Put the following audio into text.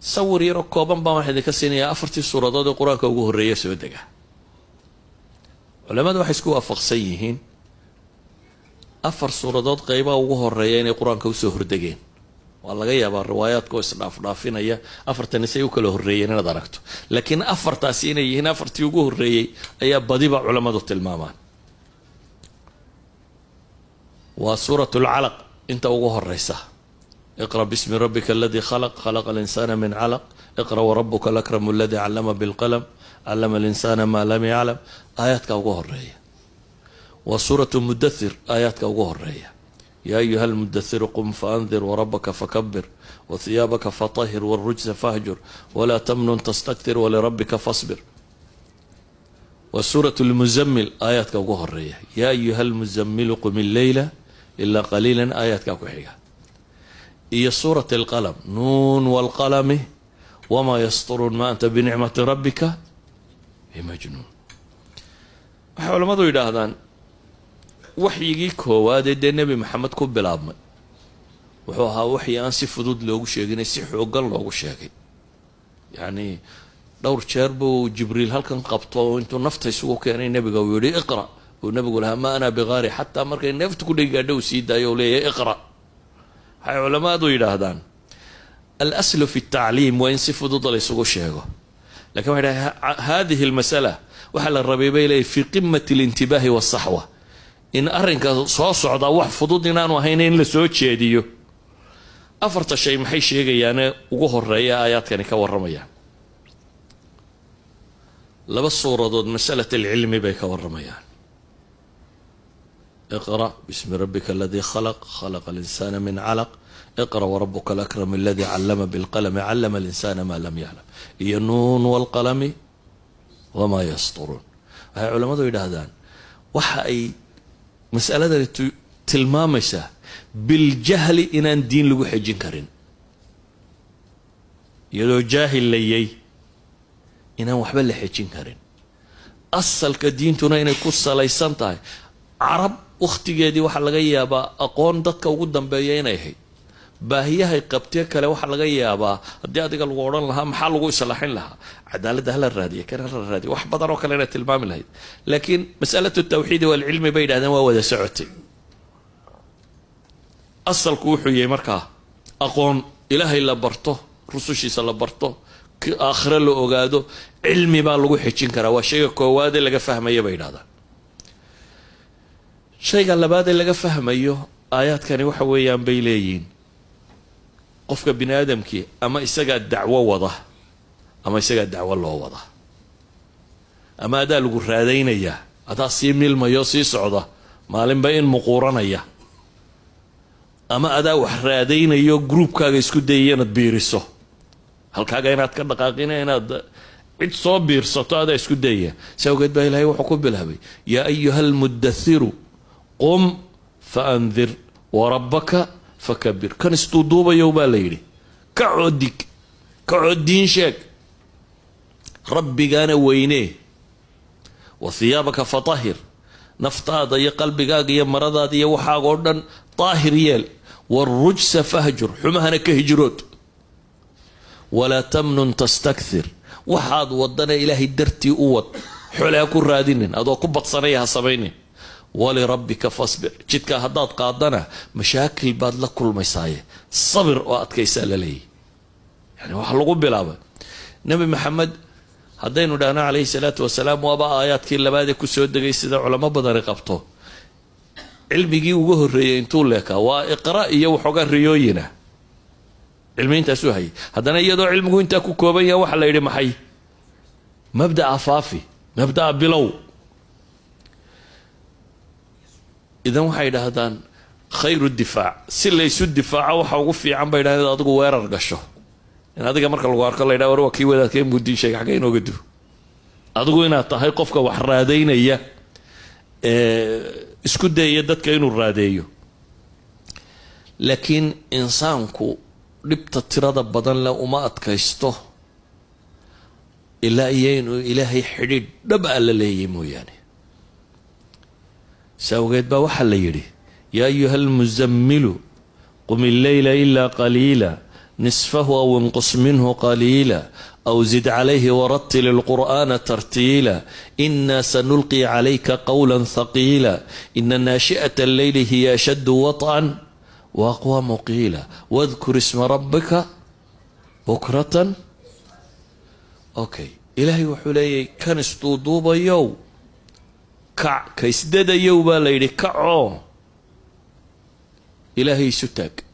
sawir yaroo kooban baan waxa idinka siinayaa afartii suuradood ee qur-aanka ugu horreeya soo dega culamadu waxay isku waafaqsan yihiin afar suuradood qeybaha ugu horeeya inay qur-aanka usoo hordegeen waa laga yaabaa riwaayaadka riwaayaadkaoo isdhaafdhaafinaya afartani say u kala horreeyeen inaad aragto laakiin afartaasi inay yihiin afartii ugu horreeyey ayaa badiba culammadu tilmaamaan waa suurat lcalaq inta ugu horeysa iqra bismi rabbika aladii khalaq khalaqa alinsaana min calaq iqra warabuka alakramu aladii callama bilqalam callama alinsaana maa lam yaclam aayaadka ugu horeeya wa suuratu mudathir aayaadka ugu horeeya yaa ayuha almudathiru qum faandir warabaka fakabir wahiyaabaka fatahir warujsa fahjur walaa tamnun tastaktir walirabbika fasbir wa suuratu lmuzammil aayaadka ugu horeeya yaa ayuha almuzamilu qum illeyla ilaa qaliilan aayaadkaa ku xiga iyo suurat alqalam nuun walqalami wamaa yasturuun ma anta binicmati rabbika bimajnuun waxay culammadu yidhaahdaan waxyigii koowaadee dee nebi maxamed ku bilaabmay wuxuu ahaa waxyi aan si fudud loogu sheeginay si xooggan loogu sheegay yacnii dhowr jeer buu jibriil halkan qabto intuu nafta isugu keenay nebiga uu yihi iqra' uu nebigu lahaa ma ana biqaari xataa markay neeftu ku dhegi gaadha sii daayo u leeyahay iqra' waxay culamadu yidhaahdaan al aslu fi tacliim waa in si fudud laysugu sheego lakin waxay dhahay hadihi almasala waxaa la rabay bay leeyahy fii qimati alintibaahi waasaxwa in arrinka soo socda wax fudud inaanu ahayn in la soo jeediyo afarta shay maxay sheegayaane ugu horeeya aayaadkani ka warramayaan laba suuradood masalat alcilmi bay ka warramayaan اقرأ باسم ربك الذي خلق خلق الإنسان من علق اقرأ وربك الأكرم الذي علم بالقلم علم الإنسان ما لم يعلم iyo nuun wاlqalami wamaa yasturuun waxay culammadu yidhaahdaan waxa ay masaladani tilmaamaysaa biljahli inaan diin lagu xejin karin iyadoo jaahil layay inaan waxba la xejin karin asalka diintuna inay ku salaysan tahay carab wakhtigeedii waxaa laga yaabaa aqoon dadka ugu dambeeya inay ahayd baahiyahay qabtee kale waxaa laga yaabaa haddii adiga lagu odhan lahaa maxaa lagu islaaxin lahaa cadaaladda hala raadiya kan hala raadiya wax badan oo kale inaad tilmaami lahayd laakiin masalatu tawxiidi waalcilmi bay yidhahdeen waa wada socotay asalku wuxuu yahay markaa aqoon ilaahay la barto rusushiisa la barto aakhire la ogaado cilmi baa lagu xejin karaa waa shayga koowaadee laga fahmaya bay yidhahdaan shayga labaad ee laga fahmayo aayaadkani waxa weeyaan bay leeyihiin qofka bini aadamkii ama isagaa dacwo wada ama isagaa dacwo loo wada ama adaa lagu raadaynayaa adaa sii milmayo sii socda maalinba in muquuranaya ama adaa wax raadaynayo gruubkaaga isku dayaya inaad biiriso halkaaga inaad ka dhaqaaqina inaad cid soo biirsato adaa isku dayaya si awgeed baa ilahay wuxuu ku bilaabay yaa ayuha almudathiru qum faandir warabbaka fakabir kan isduuduubayow baa la yidhi ka coddig ka coddiin sheeg rabbigaana weynee wa hiyaabaka fatahir naftaada iyo qalbigaaga iyo maradaada iyo waxaaga oo dhan daahir yeel waarujsa fahjur xumahana ka hijrood walaa tamnun tastakthir waxaad wadana ilaahay dartii u wad xole ku raadinin adoo ku badsanaya ha samaynin walirabbika fasbir jidkaa haddaad qaadana mashaakil baad la kulmaysaaye sabir oo adkaysaa laleeyahy yani waxaa lagu bilaaba nebi maxamed haddaynu dhahno caleyhi salaatu wasalaam waaba aayaadkii labaadee kusoo degay sida culamo badani qabto cilmigii ugu horreeyey intuu leekaa waa iqra iyo waxoogaa riyooyina cilmi intaasuu hayay haddana iyadoo cilmigu intaa ku kooban yaha waxaa la yidhi maxay mabdaa faafi mabdaa bilow idan waxay dhaahdaan khayru difaac si laysu difaaco waxa ugu fiican bay dhahdeen adigu weerar gasho in adiga marka lagu arko laydha war waa kii wadaadkee mudiishay xagga inooga du adigu inaad tahay qofka wax raadaynaya isku dayaya dadka inuu raadeeyo laakiin insaanku dhibta tirada badan le uma adkaysto ilaa iyo inuu ilaahay xidhiidh dhab ah la leeyahy mooyaane sa awgeed baa waxaa la yidhi yaa ayuha almusamilu qum illeyla ilaa qaliila nisfahu aw inqus minhu qaliila aw zid calayhi waratil ilqur'aana tartiila inaa sanulqi calayka qowla thaqiila ina naashi'ata alleyli hiya ashaddu waطcan wa aqwaamu qiila wadkur isma rabbika bukratan okay ilaahay wuxuu leeyahy kan isduuduubayow kac kaysdadayow baa la yidhi kacoo ilaahay isu taag